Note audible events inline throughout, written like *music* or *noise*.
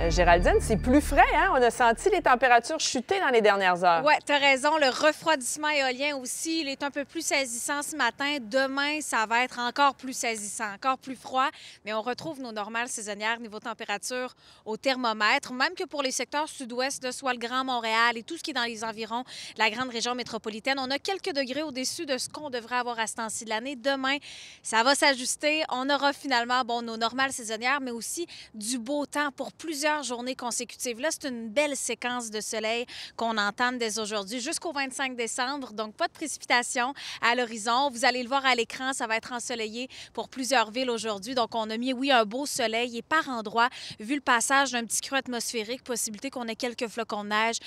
Euh, Géraldine, c'est plus frais, hein? On a senti les températures chuter dans les dernières heures. Oui, tu as raison. Le refroidissement éolien aussi, il est un peu plus saisissant ce matin. Demain, ça va être encore plus saisissant, encore plus froid. Mais on retrouve nos normales saisonnières niveau température au thermomètre, même que pour les secteurs sud-ouest, soit le Grand Montréal et tout ce qui est dans les environs la grande région métropolitaine. On a quelques degrés au-dessus de ce qu'on devrait avoir à ce temps-ci de l'année. Demain, ça va s'ajuster. On aura finalement, bon, nos normales saisonnières, mais aussi du beau temps pour plusieurs plusieurs journées consécutives. Là, c'est une belle séquence de soleil qu'on entend dès aujourd'hui jusqu'au 25 décembre. Donc, pas de précipitation à l'horizon. Vous allez le voir à l'écran, ça va être ensoleillé pour plusieurs villes aujourd'hui. Donc, on a mis, oui, un beau soleil et par endroit, vu le passage d'un petit creux atmosphérique, possibilité qu'on ait quelques flocons de neige,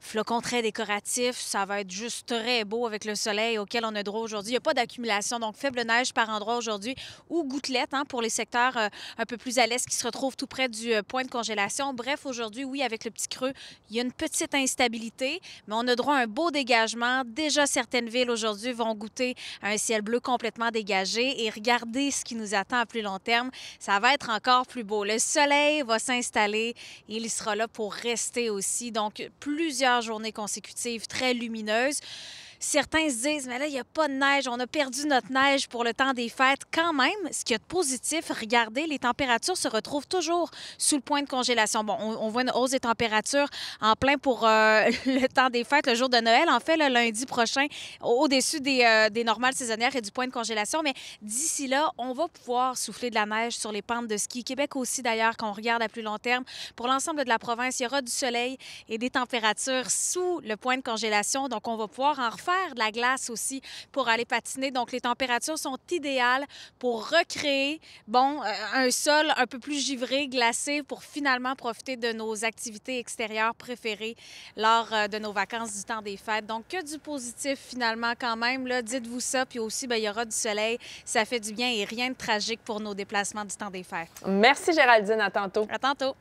flocons très décoratifs. Ça va être juste très beau avec le soleil auquel on a droit aujourd'hui. Il n'y a pas d'accumulation, donc faible neige par endroit aujourd'hui ou gouttelettes hein, pour les secteurs euh, un peu plus à l'est qui se retrouvent tout près du euh, point de congélation Bref, aujourd'hui, oui, avec le petit creux, il y a une petite instabilité, mais on a droit à un beau dégagement. Déjà, certaines villes aujourd'hui vont goûter à un ciel bleu complètement dégagé et regardez ce qui nous attend à plus long terme. Ça va être encore plus beau. Le soleil va s'installer. et Il sera là pour rester aussi. Donc, plusieurs journées consécutives très lumineuses. Certains se disent, mais là, il n'y a pas de neige, on a perdu notre neige pour le temps des fêtes. Quand même, ce qui est positif, regardez, les températures se retrouvent toujours sous le point de congélation. Bon, on, voit une hausse des températures en plein pour euh, *laughs* le temps des fêtes, le jour de Noël, en fait, le lundi prochain, au-dessus euh, des, normales saisonnières et du point de congélation. Mais d'ici là, on va pouvoir souffler de la neige sur les pentes de ski. Québec aussi, d'ailleurs, quand on regarde à plus long terme. Pour l'ensemble de la province, il y aura du soleil et des températures sous le point de congélation. Donc, on va pouvoir en refaire de la glace aussi pour aller patiner. Donc, les températures sont idéales pour recréer, bon, euh, un sol un peu plus givré, glacé, pour finalement profiter de nos activités extérieures préférées lors euh, de nos vacances du temps des fêtes. Donc, que du positif finalement quand même. Dites-vous ça. Puis aussi, bien, il y aura du soleil. Ça fait du bien et rien de tragique pour nos déplacements du temps des fêtes. Merci Géraldine. À tantôt. À tantôt.